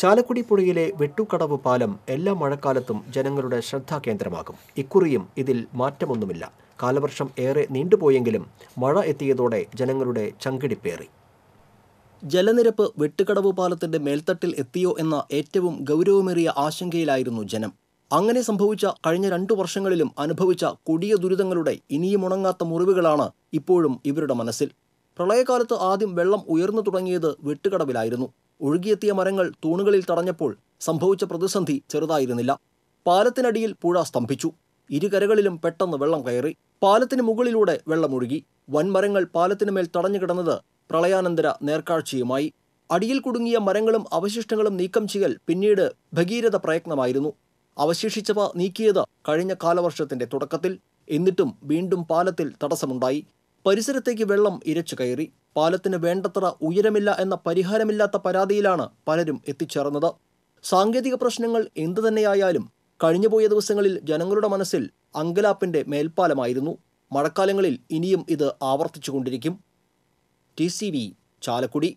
ചാലക്കുടി പുഴയിലെ വെട്ടുകടവ് പാലം എല്ലാ മഴക്കാലത്തും ജനങ്ങളുടെ ശ്രദ്ധാകേന്ദ്രമാകും ഇക്കുറിയും ഇതിൽ മാറ്റമൊന്നുമില്ല കാലവർഷം ഏറെ നീണ്ടുപോയെങ്കിലും മഴ എത്തിയതോടെ ജനങ്ങളുടെ ചങ്കിടിപ്പേറി ജലനിരപ്പ് വെട്ടുകടവ് പാലത്തിന്റെ മേൽത്തട്ടിൽ എത്തിയോ എന്ന ഏറ്റവും ഗൗരവമേറിയ ആശങ്കയിലായിരുന്നു ജനം അങ്ങനെ സംഭവിച്ച കഴിഞ്ഞ രണ്ടു വർഷങ്ങളിലും അനുഭവിച്ച കൊടിയ ദുരിതങ്ങളുടെ ഇനിയും ഉണങ്ങാത്ത മുറിവുകളാണ് ഇപ്പോഴും ഇവരുടെ മനസ്സിൽ പ്രളയകാലത്ത് ആദ്യം വെള്ളം ഉയർന്നു തുടങ്ങിയത് വെട്ടുകടവിലായിരുന്നു ഒഴുകിയെത്തിയ മരങ്ങൾ തൂണുകളിൽ തടഞ്ഞപ്പോൾ സംഭവിച്ച പ്രതിസന്ധി ചെറുതായിരുന്നില്ല പാലത്തിനടിയിൽ പുഴ സ്തംഭിച്ചു ഇരുകരകളിലും പെട്ടെന്ന് വെള്ളം കയറി പാലത്തിന് മുകളിലൂടെ വെള്ളമൊഴുകി വൻമരങ്ങൾ പാലത്തിനുമേൽ തടഞ്ഞുകിടന്നത് പ്രളയാനന്തര നേർക്കാഴ്ചയുമായി അടിയിൽ കുടുങ്ങിയ മരങ്ങളും അവശിഷ്ടങ്ങളും നീക്കം ചെയ്യൽ പിന്നീട് ഭഗീരഥ പ്രയത്നമായിരുന്നു അവശേഷിച്ചവ നീക്കിയത് കഴിഞ്ഞ കാലവർഷത്തിന്റെ തുടക്കത്തിൽ എന്നിട്ടും വീണ്ടും പാലത്തിൽ തടസ്സമുണ്ടായി പരിസരത്തേക്ക് വെള്ളം ഇരച്ചു കയറി പാലത്തിന് വേണ്ടത്ര ഉയരമില്ല എന്ന പരിഹാരമില്ലാത്ത പരാതിയിലാണ് പലരും എത്തിച്ചേർന്നത് സാങ്കേതിക പ്രശ്നങ്ങൾ എന്തു തന്നെയായാലും കഴിഞ്ഞുപോയ ദിവസങ്ങളിൽ ജനങ്ങളുടെ മനസ്സിൽ അങ്കലാപ്പിന്റെ മേൽപ്പാലമായിരുന്നു മഴക്കാലങ്ങളിൽ ഇനിയും ഇത് ആവർത്തിച്ചുകൊണ്ടിരിക്കും ടി സി വി ചാലക്കുടി